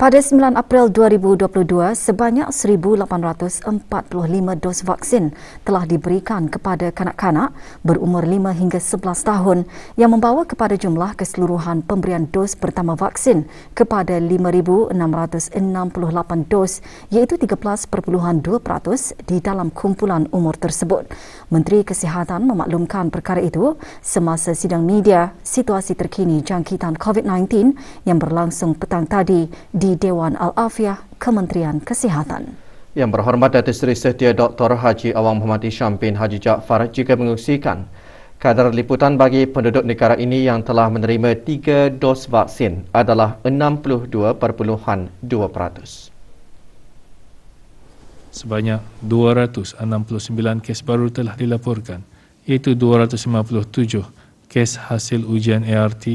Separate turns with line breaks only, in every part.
Pada 9 April 2022, sebanyak 1,845 dos vaksin telah diberikan kepada kanak-kanak berumur 5 hingga 11 tahun yang membawa kepada jumlah keseluruhan pemberian dos pertama vaksin kepada 5,668 dos iaitu 13.2% di dalam kumpulan umur tersebut. Menteri Kesihatan memaklumkan perkara itu semasa sidang media situasi terkini jangkitan COVID-19 yang berlangsung petang tadi di Dewan Al-Afiyah Kementerian Kesihatan.
Yang berhormat Datuk Seri Setia Dr. Haji Awang Muhammad Isham bin Haji Jaafar juga mengusikan kadar liputan bagi penduduk negara ini yang telah menerima 3 dos vaksin adalah 62.2%.
Sebanyak 269 kes baru telah dilaporkan iaitu 257 kes hasil ujian ART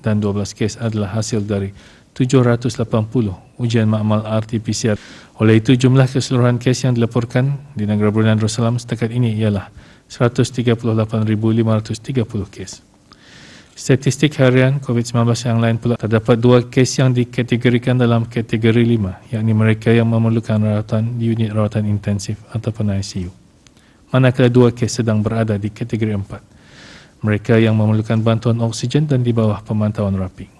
dan 12 kes adalah hasil dari 780 ujian makmal RT-PCR. Oleh itu, jumlah keseluruhan kes yang dilaporkan di negara Brunei Darussalam setakat ini ialah 138,530 kes. Statistik harian COVID-19 yang lain pula terdapat dua kes yang dikategorikan dalam kategori lima, yakni mereka yang memerlukan rawatan di unit rawatan intensif ataupun ICU. Manakala dua kes sedang berada di kategori empat, mereka yang memerlukan bantuan oksigen dan di bawah pemantauan rapi.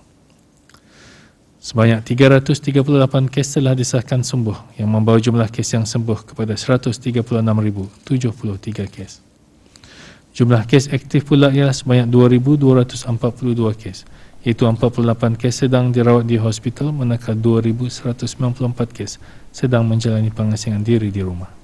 Sebanyak 338 kes telah disahkan sembuh yang membawa jumlah kes yang sembuh kepada 136,073 kes. Jumlah kes aktif pula ialah sebanyak 2,242 kes iaitu 48 kes sedang dirawat di hospital manakala 2,194 kes sedang menjalani pengasingan diri di rumah.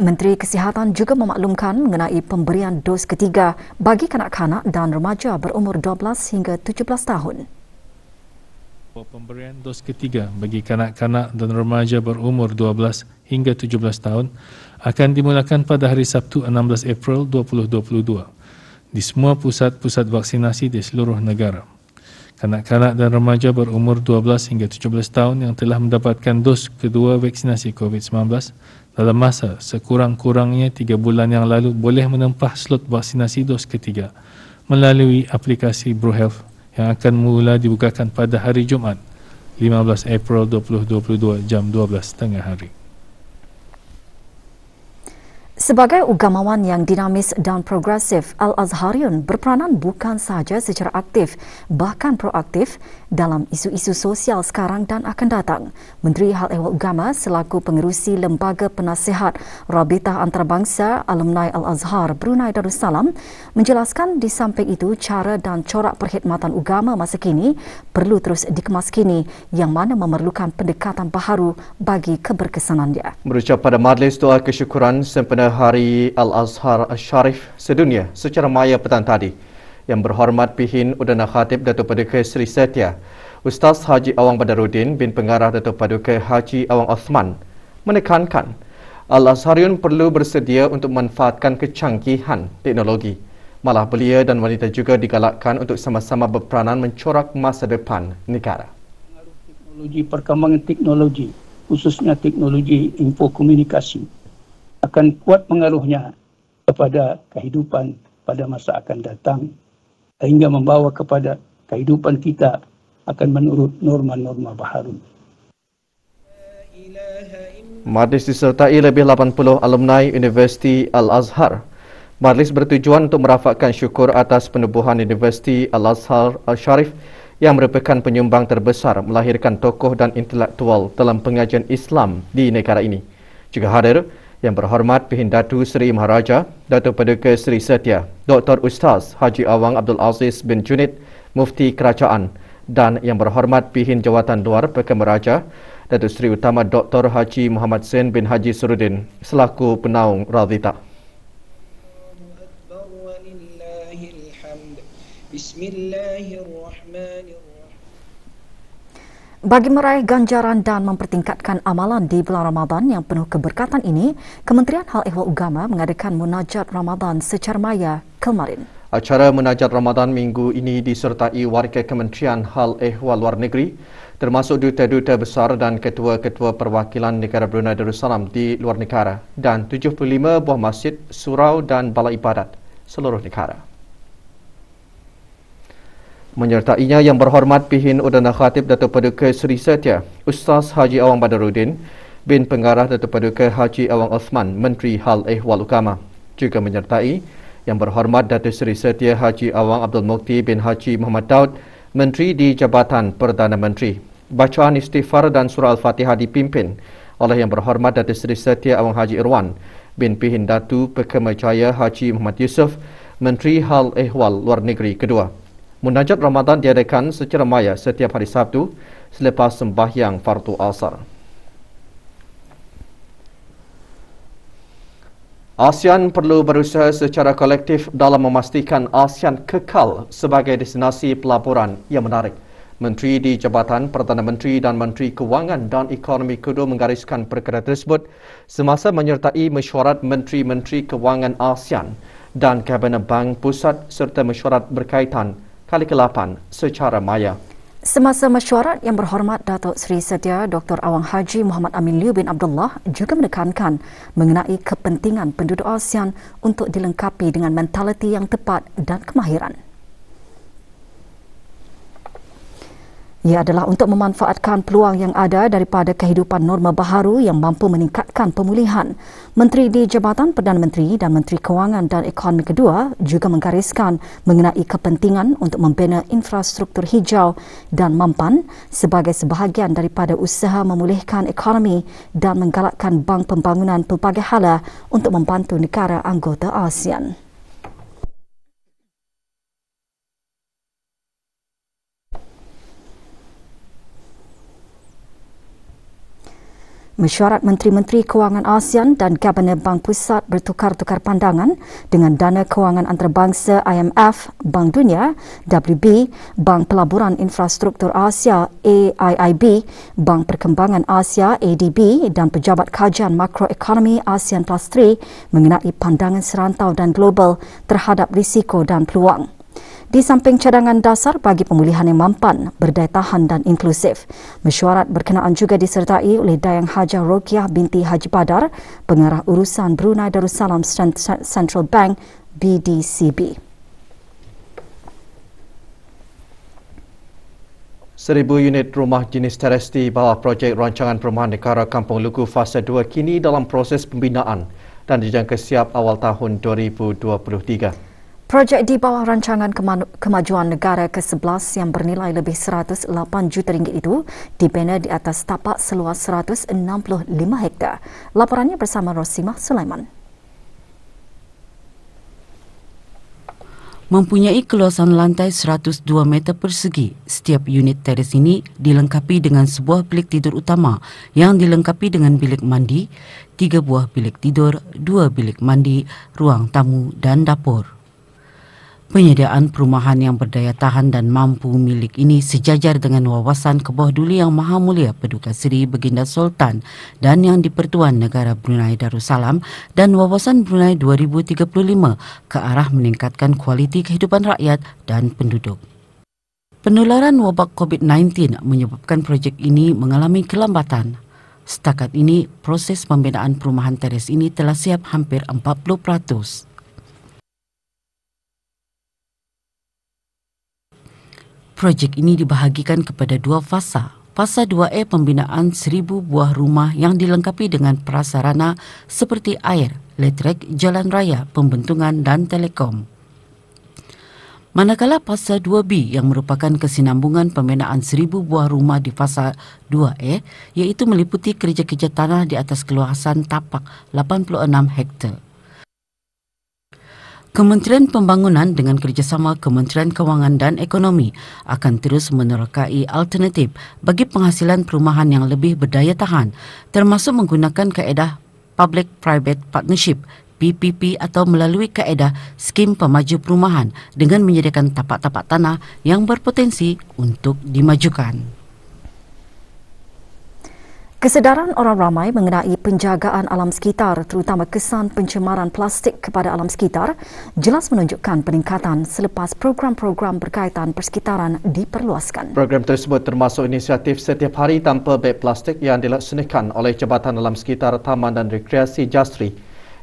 Menteri Kesihatan juga memaklumkan mengenai pemberian dos ketiga bagi kanak-kanak dan remaja berumur 12 hingga 17 tahun.
Pemberian dos ketiga bagi kanak-kanak dan remaja berumur 12 hingga 17 tahun akan dimulakan pada hari Sabtu 16 April 2022 di semua pusat-pusat vaksinasi di seluruh negara. Kanak-kanak dan remaja berumur 12 hingga 17 tahun yang telah mendapatkan dos kedua vaksinasi COVID-19 dalam masa sekurang-kurangnya tiga bulan yang lalu boleh menempah slot vaksinasi dos ketiga melalui aplikasi BruHealth yang akan mula dibukakan pada hari Jumaat 15 April 2022 jam 12.30 hari.
Sebagai ugamawan yang dinamis dan progresif, Al-Azharyun berperanan bukan sahaja secara aktif, bahkan proaktif dalam isu-isu sosial sekarang dan akan datang. Menteri Hal Ehwal Ugama selaku pengerusi Lembaga Penasihat Rabita Antarabangsa Alumni Al-Azhar Brunei Darussalam menjelaskan di samping itu cara dan corak perkhidmatan ugama masa kini perlu terus dikemaskini yang mana memerlukan pendekatan baharu bagi keberkesanannya.
Berucap pada Majlis Doa Kesyukuran Sempena Hari Al-Azhar Sharif Sedunia secara maya petang tadi. Yang berhormat Pihin Udana Khatib Datuk Paduka Sri Setia, Ustaz Haji Awang Badarudin bin Pengarah Datuk Paduka Haji Awang Osman menekankan Al-Azharun perlu bersedia untuk manfaatkan kecanggihan teknologi. Malah belia dan wanita juga digalakkan untuk sama-sama berperanan mencorak masa depan negara. perkembangan teknologi, khususnya teknologi info komunikasi akan kuat pengaruhnya kepada kehidupan pada masa akan datang sehingga membawa kepada kehidupan kita akan menurut norma-norma baharu. Majlis disertai lebih 80 alumni Universiti Al-Azhar. Majlis bertujuan untuk merafakkan syukur atas penubuhan Universiti Al-Azhar Al-Sharif yang merupakan penyumbang terbesar melahirkan tokoh dan intelektual dalam pengajian Islam di negara ini. Juga hadir yang Berhormat pihin Datu Seri Maharaja, Datu Paduka Seri Setia, Dr. Ustaz Haji Awang Abdul Aziz bin Junid, Mufti Kerajaan dan Yang Berhormat Pihin Jawatan Luar Pekan Meraja, Datu Seri Utama Dr. Haji Muhammad Sen bin Haji Surudin selaku penaung Radhita.
Bismillahirrahmanirrahim. Bagi meraih ganjaran dan mempertingkatkan amalan di bulan Ramadan yang penuh keberkatan ini, Kementerian Hal Ehwal Agama mengadakan munajat Ramadan secara maya kemarin.
Acara munajat Ramadan minggu ini disertai warga Kementerian Hal Ehwal Luar Negeri, termasuk duta-duta besar dan ketua-ketua perwakilan negara Brunei Darussalam di luar negara dan 75 buah masjid, surau dan balai ibadat seluruh negara. Menyertainya yang berhormat Pihin Udana Khatib Dato Paduka Seri Setia, Ustaz Haji Awang Badarudin bin Pengarah Dato Paduka Haji Awang Osman, Menteri Hal Ehwal Ukama. Juga menyertai yang berhormat Dato Seri Setia Haji Awang Abdul Mukti bin Haji Muhammad Daud, Menteri di Jabatan Perdana Menteri. Bacaan istighfar dan surah Al-Fatihah dipimpin oleh yang berhormat Dato Seri Setia Awang Haji Irwan bin Pihin Datu Pekemajaya Haji Muhammad Yusuf, Menteri Hal Ehwal Luar Negeri Kedua. Munajat Ramadan diadakan secara maya setiap hari Sabtu selepas sembahyang fardu asar. ASEAN perlu berusaha secara kolektif dalam memastikan ASEAN kekal sebagai destinasi pelaburan yang menarik. Menteri di Jabatan Perdana Menteri dan Menteri Kewangan dan Ekonomi Kudu menggariskan perkara tersebut semasa menyertai mesyuarat Menteri-Menteri Kewangan ASEAN dan Kabinet Bank Pusat serta mesyuarat berkaitan kali ke-8 secara maya.
Semasa mesyuarat yang berhormat Datuk Seri Setia Dr. Awang Haji Muhammad Amin Liu bin Abdullah juga menekankan mengenai kepentingan penduduk ASEAN untuk dilengkapi dengan mentaliti yang tepat dan kemahiran. Ia adalah untuk memanfaatkan peluang yang ada daripada kehidupan norma baharu yang mampu meningkatkan pemulihan. Menteri di Jabatan Perdana Menteri dan Menteri Kewangan dan Ekonomi Kedua juga menggariskan mengenai kepentingan untuk membina infrastruktur hijau dan mampan sebagai sebahagian daripada usaha memulihkan ekonomi dan menggalakkan Bank Pembangunan Pelbagai Hala untuk membantu negara anggota ASEAN. Mesyuarat Menteri-Menteri Kewangan ASEAN dan Gabenor Bank Pusat bertukar-tukar pandangan dengan Dana Kewangan Antarabangsa IMF, Bank Dunia, WB, Bank Pelaburan Infrastruktur Asia, AIIB, Bank Perkembangan Asia, ADB dan Pejabat Kajian Makroekonomi ASEAN Plus 3 mengenai pandangan serantau dan global terhadap risiko dan peluang di samping cadangan dasar bagi pemulihan yang mampan, berdaya tahan dan inklusif. Mesyuarat berkenaan juga disertai oleh Dayang Haja Rokiah binti Haji Badar, pengarah urusan Brunei Darussalam Central Bank BDCB.
Seribu unit rumah jenis teresti bawah projek rancangan perumahan negara Kampung Luku fasa 2 kini dalam proses pembinaan dan dijangka siap awal tahun 2023.
Projek di bawah rancangan kemajuan negara ke-11 yang bernilai lebih 108 juta ringgit itu dibina di atas tapak seluas 165 hektar. Laporannya bersama Rosimah Sulaiman.
Mempunyai keluasan lantai 102 meter persegi, setiap unit teres ini dilengkapi dengan sebuah bilik tidur utama yang dilengkapi dengan bilik mandi, tiga buah bilik tidur, dua bilik mandi, ruang tamu dan dapur. Penyediaan perumahan yang berdaya tahan dan mampu milik ini sejajar dengan wawasan kebawah duli yang maha mulia Peduka Seri Beginda Sultan dan yang dipertuan negara Brunei Darussalam dan wawasan Brunei 2035 ke arah meningkatkan kualiti kehidupan rakyat dan penduduk. Penularan wabak COVID-19 menyebabkan projek ini mengalami kelambatan. Setakat ini, proses pembinaan perumahan teres ini telah siap hampir 40 projek ini dibahagikan kepada dua fasa. Fasa 2A e, pembinaan seribu buah rumah yang dilengkapi dengan prasarana seperti air, elektrik, jalan raya, pembentungan dan telekom. Manakala fasa 2B yang merupakan kesinambungan pembinaan seribu buah rumah di fasa 2 e iaitu meliputi kerja-kerja tanah di atas keluasan tapak 86 hektar. Kementerian Pembangunan dengan kerjasama Kementerian Kewangan dan Ekonomi akan terus menerokai alternatif bagi penghasilan perumahan yang lebih berdaya tahan termasuk menggunakan kaedah Public-Private Partnership PPP atau melalui kaedah skim pemaju perumahan dengan menyediakan tapak-tapak tanah yang berpotensi untuk dimajukan.
Kesedaran orang ramai mengenai penjagaan alam sekitar terutama kesan pencemaran plastik kepada alam sekitar jelas menunjukkan peningkatan selepas program-program berkaitan persekitaran diperluaskan.
Program tersebut termasuk inisiatif setiap hari tanpa beg plastik yang dilaksanakan oleh Jabatan Alam Sekitar Taman dan Rekreasi Jasri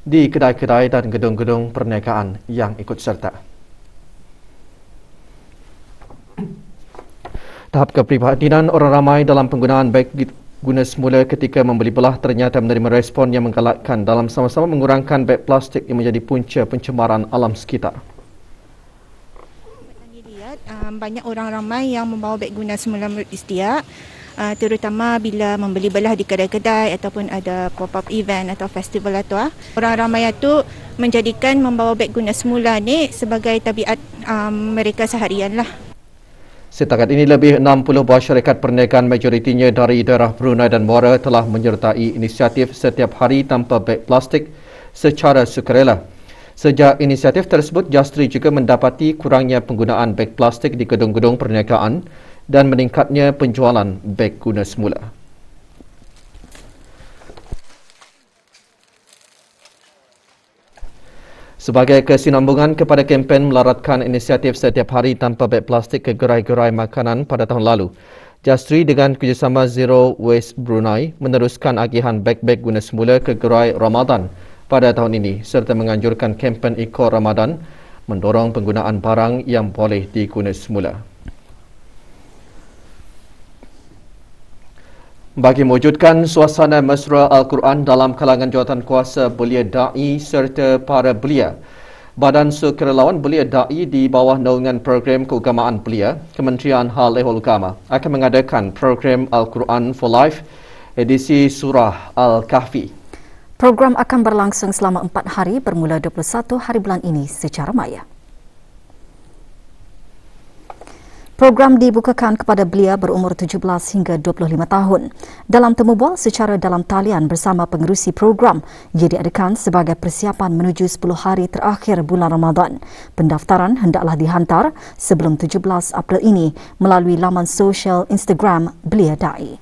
di kedai-kedai dan gedung-gedung perniagaan yang ikut serta. Tahap keprihatinan orang ramai dalam penggunaan beg Guna semula ketika membeli belah ternyata menerima respon yang menggalakkan dalam sama-sama mengurangkan beg plastik yang menjadi punca pencemaran alam sekitar.
Um, banyak orang ramai yang membawa beg guna semula menurut istiak uh, terutama bila membeli belah di kedai-kedai ataupun ada pop-up event atau festival atau ah. Orang ramai itu menjadikan
membawa beg guna semula ni sebagai tabiat um, mereka seharian lah.
Setakat ini lebih 60 buah syarikat perniagaan majoritinya dari daerah Brunei dan Muara telah menyertai inisiatif setiap hari tanpa beg plastik secara sukarela. Sejak inisiatif tersebut, Jastri juga mendapati kurangnya penggunaan beg plastik di gedung-gedung perniagaan dan meningkatnya penjualan beg guna semula. Sebagai kesinambungan kepada kempen melaratkan inisiatif setiap hari tanpa beg plastik ke gerai-gerai makanan pada tahun lalu, Jastri dengan kerjasama Zero Waste Brunei meneruskan agihan beg-beg guna semula ke gerai Ramadan pada tahun ini serta menganjurkan kempen Eko Ramadan mendorong penggunaan barang yang boleh diguna semula. Bagi mewujudkan suasana mesra Al-Quran dalam kalangan jawatan kuasa belia da'i serta para belia, Badan Sukarelawan Belia Da'i di bawah naungan program keagamaan belia, Kementerian Hal Ehwal Agama akan mengadakan program Al-Quran for Life edisi Surah Al-Kahfi.
Program akan berlangsung selama empat hari bermula 21 hari bulan ini secara maya. Program dibukakan kepada belia berumur 17 hingga 25 tahun. Dalam temu bual secara dalam talian bersama pengerusi program, ia diadakan sebagai persiapan menuju 10 hari terakhir bulan Ramadan. Pendaftaran hendaklah dihantar sebelum 17 April ini melalui laman sosial Instagram Belia Dai.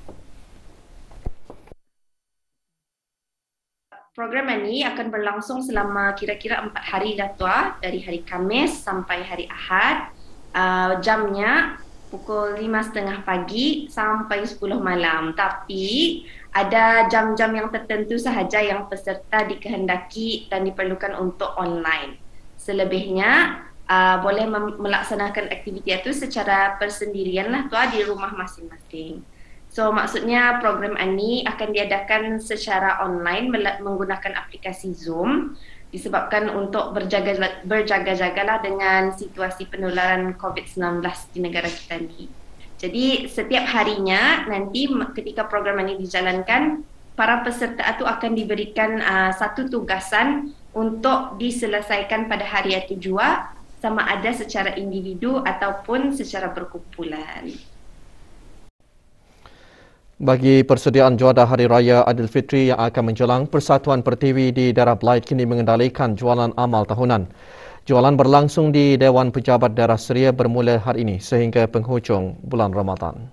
Program ini akan berlangsung selama kira-kira empat hari dah tua dari hari Kamis sampai hari Ahad uh, jamnya pukul lima setengah pagi sampai sepuluh malam tapi ada jam-jam yang tertentu sahaja yang peserta dikehendaki dan diperlukan untuk online. Selebihnya uh, boleh melaksanakan aktiviti itu secara persendirian lah tuah di rumah masing-masing. So maksudnya program ini akan diadakan secara online menggunakan aplikasi Zoom disebabkan untuk berjaga jaga lah dengan situasi penularan COVID-19 di negara kita ni. Jadi setiap harinya nanti ketika program ini dijalankan, para peserta itu akan diberikan uh, satu tugasan untuk diselesaikan pada hari itu jua ah, sama ada secara individu ataupun secara berkumpulan.
Bagi persediaan juadah Hari Raya Adil Fitri yang akan menjelang, Persatuan Pertiwi di daerah Blight kini mengendalikan jualan amal tahunan. Jualan berlangsung di Dewan Pejabat Daerah Seria bermula hari ini sehingga penghujung bulan Ramadan.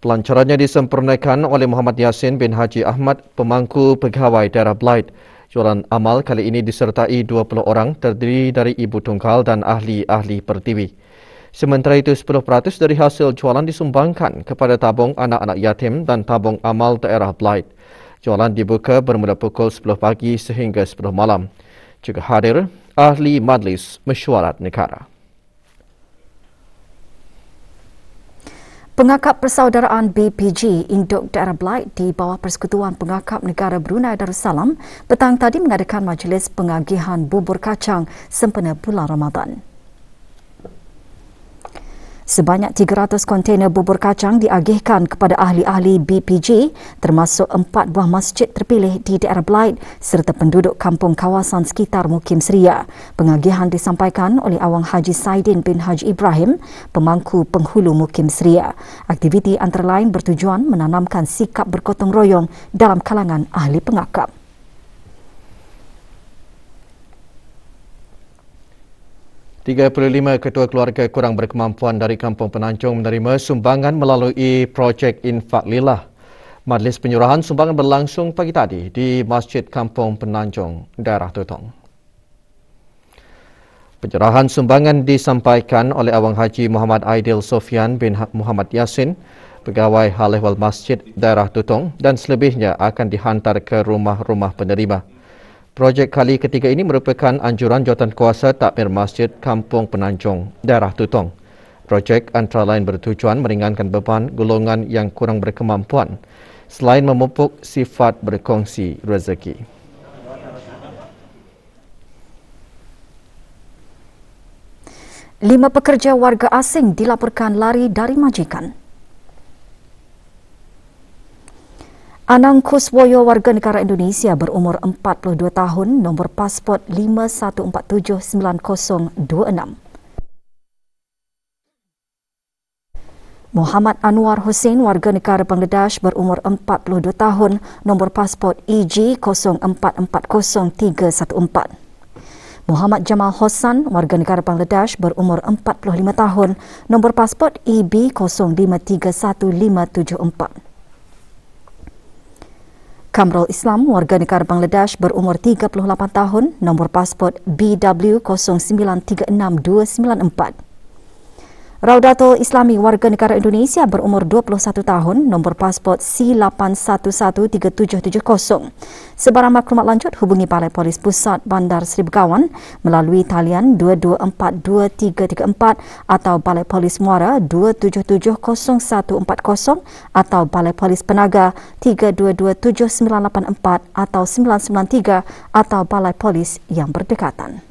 Pelancarannya disempurnakan oleh Muhammad Yasin bin Haji Ahmad, pemangku pegawai daerah Blight. Jualan amal kali ini disertai 20 orang terdiri dari ibu tunggal dan ahli-ahli pertiwi. Sementara itu, 10% dari hasil jualan disumbangkan kepada tabung anak-anak yatim dan tabung amal daerah Blight. Jualan dibuka bermula pukul 10 pagi sehingga 10 malam. Juga hadir ahli majlis mesyuarat negara.
Pengakap Persaudaraan BPG Induk Daerah Blight di bawah Persekutuan Pengakap Negara Brunei Darussalam petang tadi mengadakan majlis pengagihan bubur kacang sempena bulan Ramadan. Sebanyak 300 kontainer bubur kacang diagihkan kepada ahli-ahli BPG termasuk empat buah masjid terpilih di daerah Blight serta penduduk kampung kawasan sekitar Mukim Seria. Pengagihan disampaikan oleh Awang Haji Saidin bin Haji Ibrahim, pemangku penghulu Mukim Seria. Aktiviti antara lain bertujuan menanamkan sikap bergotong royong dalam kalangan ahli pengakap.
35 ketua keluarga kurang berkemampuan dari Kampung Penanjung menerima sumbangan melalui projek Infak Lillah. Majlis penyurahan sumbangan berlangsung pagi tadi di Masjid Kampung Penanjung, daerah Tutong. Penyerahan sumbangan disampaikan oleh Awang Haji Muhammad Aidil Sofian bin ha- Muhammad Yasin, pegawai Halehwal Masjid daerah Tutong dan selebihnya akan dihantar ke rumah-rumah penerima. Projek kali ketiga ini merupakan anjuran jawatan kuasa Takmir Masjid Kampung Penanjong, Daerah Tutong. Projek antara lain bertujuan meringankan beban golongan yang kurang berkemampuan selain memupuk sifat berkongsi rezeki.
Lima pekerja warga asing dilaporkan lari dari majikan. Anang Kuswoyo warga negara Indonesia berumur 42 tahun, nombor pasport 5147026. Muhammad Anwar Hussein warga negara Bangladesh berumur 42 tahun, nombor pasport EG0440314. Muhammad Jamal Hosan, warga negara Bangladesh berumur 45 tahun, nombor pasport EB0531574. Kamrol Islam, warga negara Bangladesh berumur 38 tahun, nombor pasport bw 0936294 Raudatul Islami warga negara Indonesia berumur 21 tahun, nombor pasport C8113770. Sebarang maklumat lanjut, hubungi Balai Polis Pusat Bandar Seri Begawan melalui talian 2242334 atau Balai Polis Muara 2770140 atau Balai Polis Penaga 3227984 atau 993 atau Balai Polis yang berdekatan.